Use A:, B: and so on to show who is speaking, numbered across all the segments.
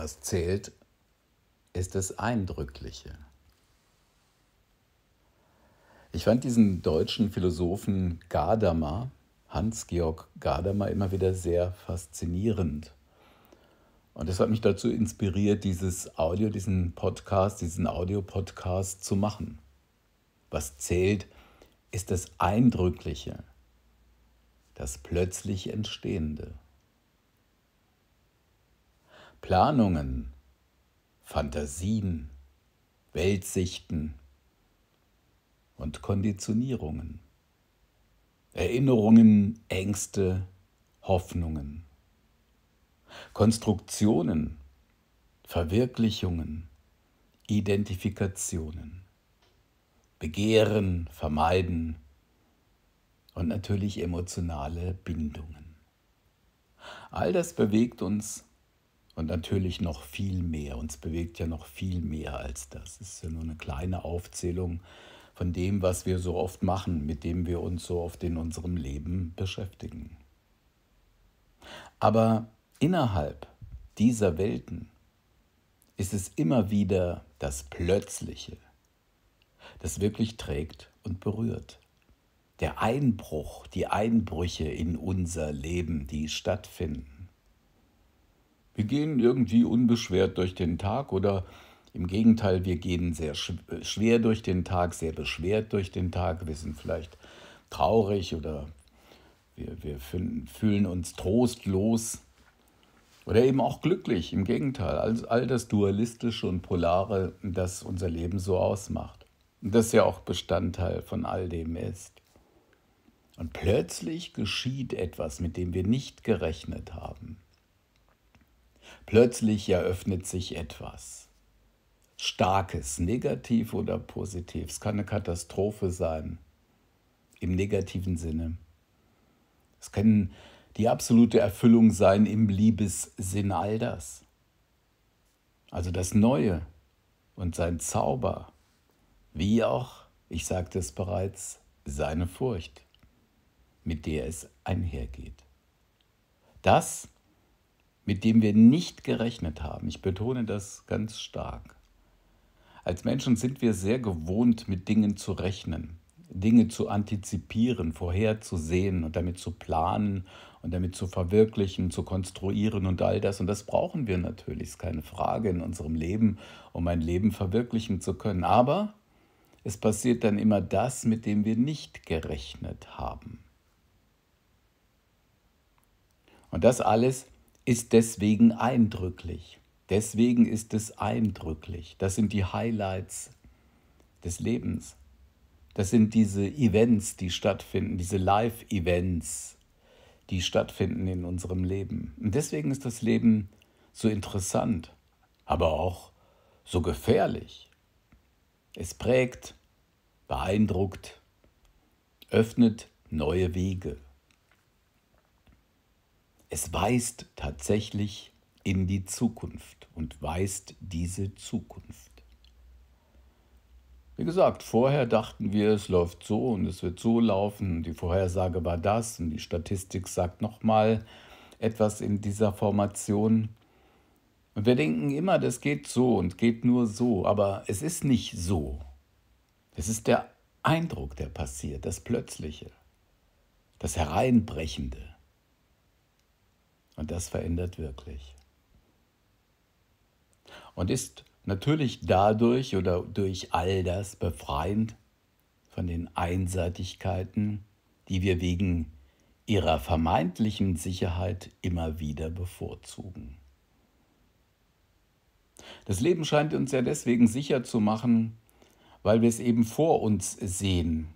A: Was zählt, ist das Eindrückliche. Ich fand diesen deutschen Philosophen Gadamer, Hans-Georg Gadamer, immer wieder sehr faszinierend. Und das hat mich dazu inspiriert, dieses Audio, diesen Podcast, diesen Audiopodcast zu machen. Was zählt, ist das Eindrückliche, das plötzlich Entstehende. Planungen, Fantasien, Weltsichten und Konditionierungen, Erinnerungen, Ängste, Hoffnungen, Konstruktionen, Verwirklichungen, Identifikationen, Begehren, Vermeiden und natürlich emotionale Bindungen. All das bewegt uns und natürlich noch viel mehr. Uns bewegt ja noch viel mehr als das. Es ist ja nur eine kleine Aufzählung von dem, was wir so oft machen, mit dem wir uns so oft in unserem Leben beschäftigen. Aber innerhalb dieser Welten ist es immer wieder das Plötzliche, das wirklich trägt und berührt. Der Einbruch, die Einbrüche in unser Leben, die stattfinden. Wir gehen irgendwie unbeschwert durch den Tag oder im Gegenteil, wir gehen sehr äh, schwer durch den Tag, sehr beschwert durch den Tag. Wir sind vielleicht traurig oder wir, wir finden, fühlen uns trostlos oder eben auch glücklich. Im Gegenteil, all, all das Dualistische und Polare, das unser Leben so ausmacht. Und das ja auch Bestandteil von all dem ist. Und plötzlich geschieht etwas, mit dem wir nicht gerechnet haben. Plötzlich eröffnet sich etwas. Starkes, negativ oder positiv. Es kann eine Katastrophe sein, im negativen Sinne. Es kann die absolute Erfüllung sein im Liebessinn all das. Also das Neue und sein Zauber, wie auch, ich sagte es bereits, seine Furcht, mit der es einhergeht. Das mit dem wir nicht gerechnet haben. Ich betone das ganz stark. Als Menschen sind wir sehr gewohnt, mit Dingen zu rechnen, Dinge zu antizipieren, vorherzusehen und damit zu planen und damit zu verwirklichen, zu konstruieren und all das. Und das brauchen wir natürlich, ist keine Frage in unserem Leben, um ein Leben verwirklichen zu können. Aber es passiert dann immer das, mit dem wir nicht gerechnet haben. Und das alles ist deswegen eindrücklich. Deswegen ist es eindrücklich. Das sind die Highlights des Lebens. Das sind diese Events, die stattfinden, diese Live-Events, die stattfinden in unserem Leben. Und deswegen ist das Leben so interessant, aber auch so gefährlich. Es prägt, beeindruckt, öffnet neue Wege. Es weist tatsächlich in die Zukunft und weist diese Zukunft. Wie gesagt, vorher dachten wir, es läuft so und es wird so laufen. Die Vorhersage war das und die Statistik sagt nochmal etwas in dieser Formation. Und wir denken immer, das geht so und geht nur so, aber es ist nicht so. Es ist der Eindruck, der passiert, das Plötzliche, das Hereinbrechende. Und das verändert wirklich. Und ist natürlich dadurch oder durch all das befreiend von den Einseitigkeiten, die wir wegen ihrer vermeintlichen Sicherheit immer wieder bevorzugen. Das Leben scheint uns ja deswegen sicher zu machen, weil wir es eben vor uns sehen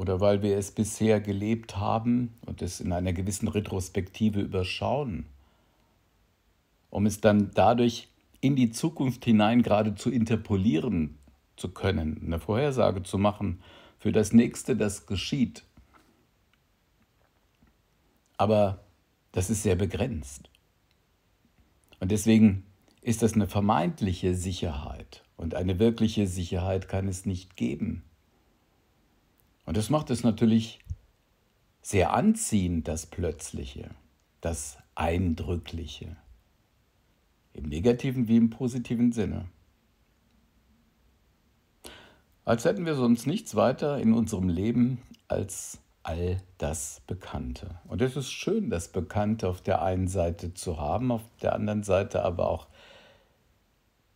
A: oder weil wir es bisher gelebt haben und es in einer gewissen Retrospektive überschauen, um es dann dadurch in die Zukunft hinein geradezu interpolieren zu können, eine Vorhersage zu machen für das nächste, das geschieht. Aber das ist sehr begrenzt. Und deswegen ist das eine vermeintliche Sicherheit. Und eine wirkliche Sicherheit kann es nicht geben. Und das macht es natürlich sehr anziehend, das Plötzliche, das Eindrückliche. Im negativen wie im positiven Sinne. Als hätten wir sonst nichts weiter in unserem Leben als all das Bekannte. Und es ist schön, das Bekannte auf der einen Seite zu haben, auf der anderen Seite aber auch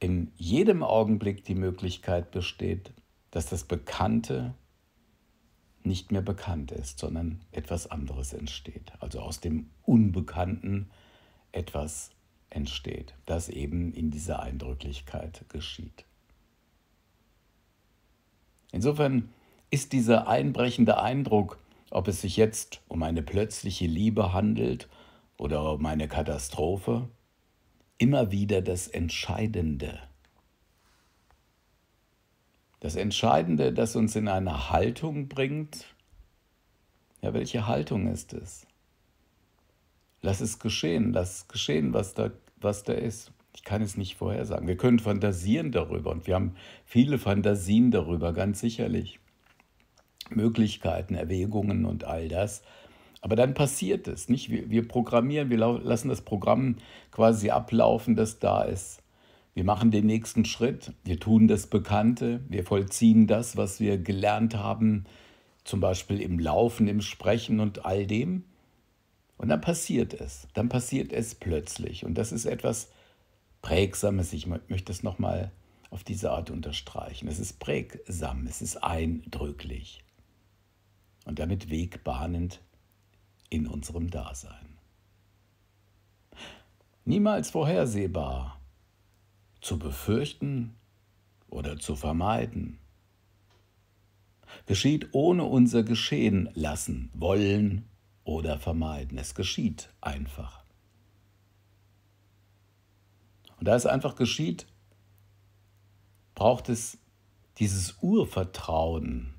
A: in jedem Augenblick die Möglichkeit besteht, dass das Bekannte nicht mehr bekannt ist, sondern etwas anderes entsteht. Also aus dem Unbekannten etwas entsteht, das eben in dieser Eindrücklichkeit geschieht. Insofern ist dieser einbrechende Eindruck, ob es sich jetzt um eine plötzliche Liebe handelt oder um eine Katastrophe, immer wieder das Entscheidende das Entscheidende, das uns in eine Haltung bringt, ja, welche Haltung ist es? Lass es geschehen, lass es geschehen, was da, was da ist. Ich kann es nicht vorhersagen. Wir können fantasieren darüber und wir haben viele Fantasien darüber, ganz sicherlich. Möglichkeiten, Erwägungen und all das. Aber dann passiert es, nicht? Wir, wir programmieren, wir lassen das Programm quasi ablaufen, das da ist. Wir machen den nächsten Schritt, wir tun das Bekannte, wir vollziehen das, was wir gelernt haben, zum Beispiel im Laufen, im Sprechen und all dem. Und dann passiert es, dann passiert es plötzlich. Und das ist etwas Prägsames. Ich möchte es nochmal auf diese Art unterstreichen. Es ist prägsam, es ist eindrücklich und damit wegbahnend in unserem Dasein. Niemals vorhersehbar, zu befürchten oder zu vermeiden. Geschieht ohne unser Geschehen lassen, wollen oder vermeiden. Es geschieht einfach. Und da es einfach geschieht, braucht es dieses Urvertrauen,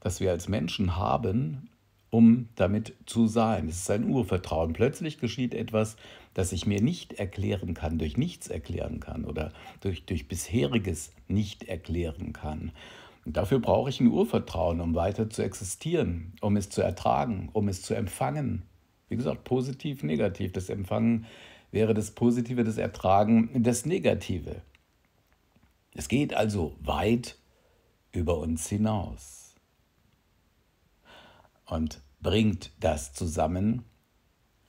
A: das wir als Menschen haben, um damit zu sein. Es ist ein Urvertrauen. Plötzlich geschieht etwas, das ich mir nicht erklären kann, durch nichts erklären kann oder durch, durch bisheriges nicht erklären kann. Und dafür brauche ich ein Urvertrauen, um weiter zu existieren, um es zu ertragen, um es zu empfangen. Wie gesagt, positiv, negativ. Das Empfangen wäre das Positive, das Ertragen das Negative. Es geht also weit über uns hinaus. Und bringt das zusammen,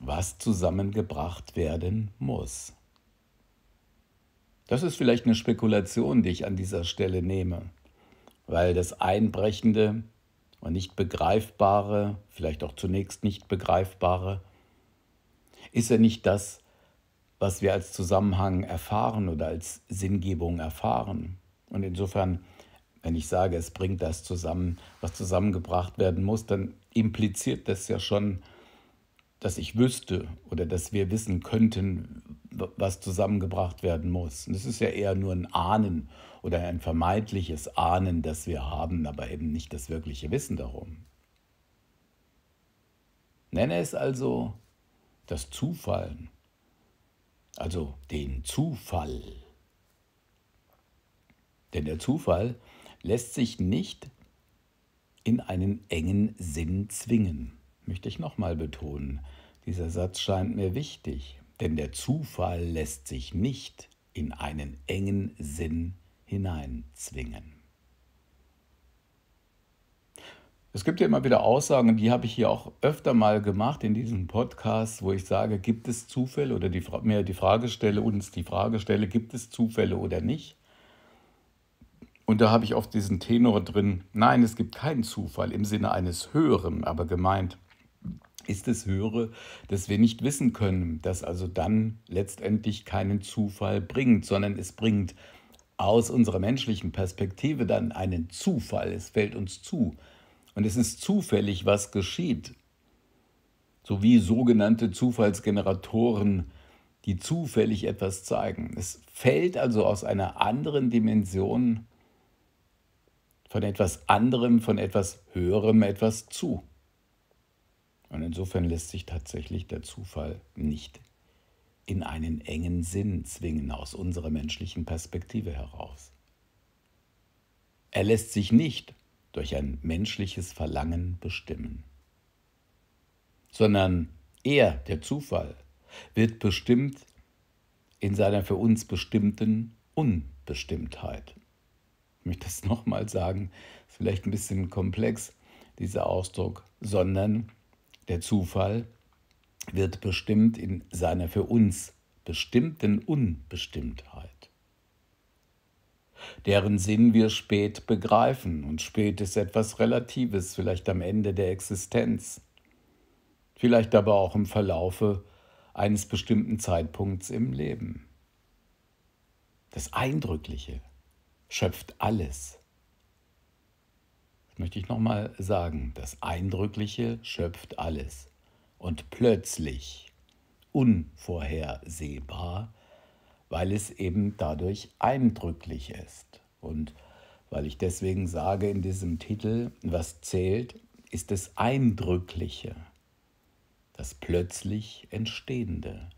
A: was zusammengebracht werden muss. Das ist vielleicht eine Spekulation, die ich an dieser Stelle nehme, weil das Einbrechende und nicht Begreifbare, vielleicht auch zunächst nicht Begreifbare, ist ja nicht das, was wir als Zusammenhang erfahren oder als Sinngebung erfahren. Und insofern, wenn ich sage, es bringt das zusammen, was zusammengebracht werden muss, dann impliziert das ja schon dass ich wüsste oder dass wir wissen könnten, was zusammengebracht werden muss. Und es ist ja eher nur ein Ahnen oder ein vermeintliches Ahnen, das wir haben, aber eben nicht das wirkliche Wissen darum. Nenne es also das Zufallen, also den Zufall. Denn der Zufall lässt sich nicht in einen engen Sinn zwingen möchte ich nochmal betonen. Dieser Satz scheint mir wichtig, denn der Zufall lässt sich nicht in einen engen Sinn hineinzwingen. Es gibt ja immer wieder Aussagen, die habe ich hier auch öfter mal gemacht in diesem Podcast, wo ich sage, gibt es Zufälle oder die, mir die Frage stelle, uns die Frage stelle, gibt es Zufälle oder nicht? Und da habe ich oft diesen Tenor drin, nein, es gibt keinen Zufall im Sinne eines Höheren, aber gemeint ist es höre, dass wir nicht wissen können, dass also dann letztendlich keinen Zufall bringt, sondern es bringt aus unserer menschlichen Perspektive dann einen Zufall, es fällt uns zu. Und es ist zufällig, was geschieht. Sowie sogenannte Zufallsgeneratoren, die zufällig etwas zeigen. Es fällt also aus einer anderen Dimension von etwas anderem, von etwas Höherem etwas zu. Und insofern lässt sich tatsächlich der Zufall nicht in einen engen Sinn zwingen aus unserer menschlichen Perspektive heraus. Er lässt sich nicht durch ein menschliches Verlangen bestimmen, sondern er, der Zufall, wird bestimmt in seiner für uns bestimmten Unbestimmtheit. Ich möchte das nochmal sagen, vielleicht ein bisschen komplex, dieser Ausdruck, sondern der Zufall wird bestimmt in seiner für uns bestimmten Unbestimmtheit, deren Sinn wir spät begreifen und spät ist etwas Relatives, vielleicht am Ende der Existenz, vielleicht aber auch im Verlaufe eines bestimmten Zeitpunkts im Leben. Das Eindrückliche schöpft alles möchte ich nochmal sagen, das Eindrückliche schöpft alles. Und plötzlich, unvorhersehbar, weil es eben dadurch eindrücklich ist. Und weil ich deswegen sage in diesem Titel, was zählt, ist das Eindrückliche, das plötzlich Entstehende.